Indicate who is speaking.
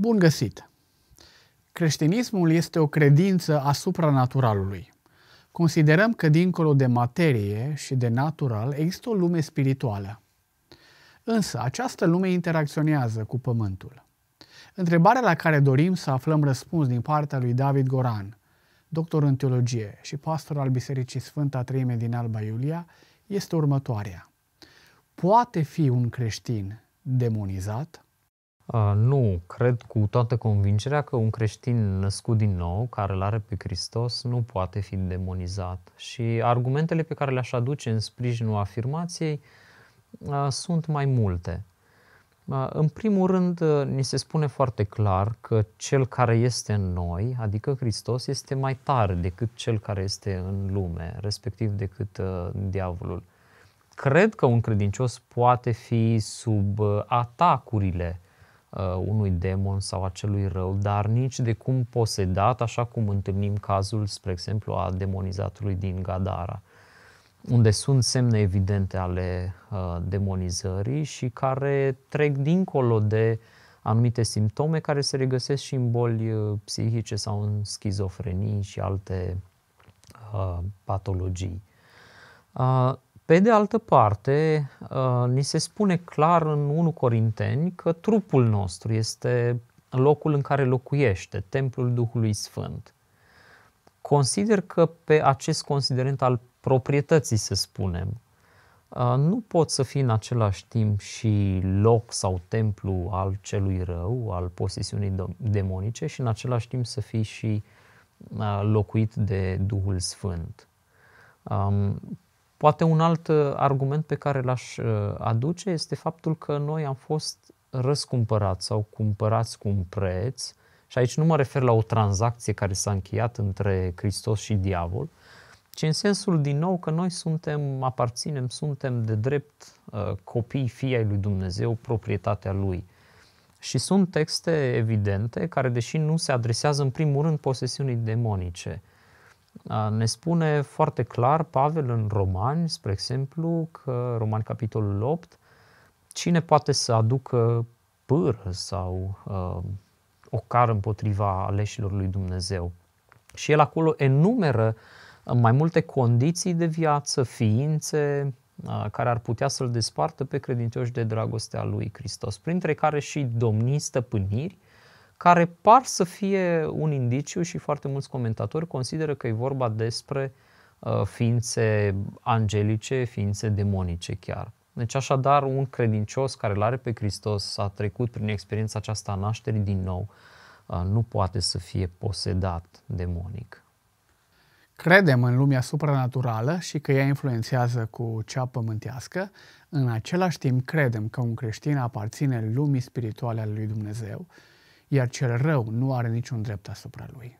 Speaker 1: Bun găsit! Creștinismul este o credință asupra naturalului. Considerăm că dincolo de materie și de natural există o lume spirituală. Însă această lume interacționează cu pământul. Întrebarea la care dorim să aflăm răspuns din partea lui David Goran, doctor în teologie și pastor al Bisericii Sfânta Treime din Alba Iulia, este următoarea. Poate fi un creștin demonizat?
Speaker 2: Nu, cred cu toată convingerea că un creștin născut din nou, care îl are pe Hristos, nu poate fi demonizat. Și argumentele pe care le-aș aduce în sprijinul afirmației sunt mai multe. În primul rând, ni se spune foarte clar că cel care este în noi, adică Hristos, este mai tare decât cel care este în lume, respectiv decât diavolul. Cred că un credincios poate fi sub atacurile uh, unui demon sau acelui rău, dar nici de cum posedat, așa cum întâlnim cazul, spre exemplu, a demonizatului din Gadara, unde sunt semne evidente ale uh, demonizării și care trec dincolo de anumite simptome care se regăsesc și în boli uh, psihice sau în schizofrenii și alte uh, patologii. Uh, pe de altă parte, uh, ni se spune clar în 1 Corinteni că trupul nostru este locul în care locuiește, templul Duhului Sfânt. Consider că pe acest considerent al proprietății, să spunem, uh, nu pot să fii în același timp și loc sau templu al celui rău, al posesiunii demonice și în același timp să fii și uh, locuit de Duhul Sfânt. Um, Poate un alt uh, argument pe care l-aș uh, aduce este faptul că noi am fost răscumpărați sau cumpărați cu un preț, și aici nu mă refer la o tranzacție care s-a încheiat între Hristos și diavol, ci în sensul din nou că noi suntem, aparținem, suntem de drept uh, copii, fii ai lui Dumnezeu, proprietatea lui. Și sunt texte evidente care, deși nu se adresează în primul rând posesiunii demonice, ne spune foarte clar Pavel în Romani, spre exemplu, că Romani capitolul 8, cine poate să aducă pâră sau uh, o cară împotriva aleșilor lui Dumnezeu. Și el acolo enumeră mai multe condiții de viață, ființe uh, care ar putea să-l despartă pe credincioși de dragostea lui Hristos, printre care și domnii, stăpâniri, uh, care par să fie un indiciu și foarte mulți comentatori consideră că e vorba despre uh, ființe angelice, ființe demonice chiar. Deci așadar un credincios care l-are pe Hristos a trecut prin experiența aceasta a nașterii din nou, uh, nu poate să fie posedat demonic.
Speaker 1: Credem în lumea supranaturală și că ea influențează cu cea pământească, în același timp credem că un creștin aparține lumii spirituale ale lui Dumnezeu iar cel rău nu are niciun drept asupra lui.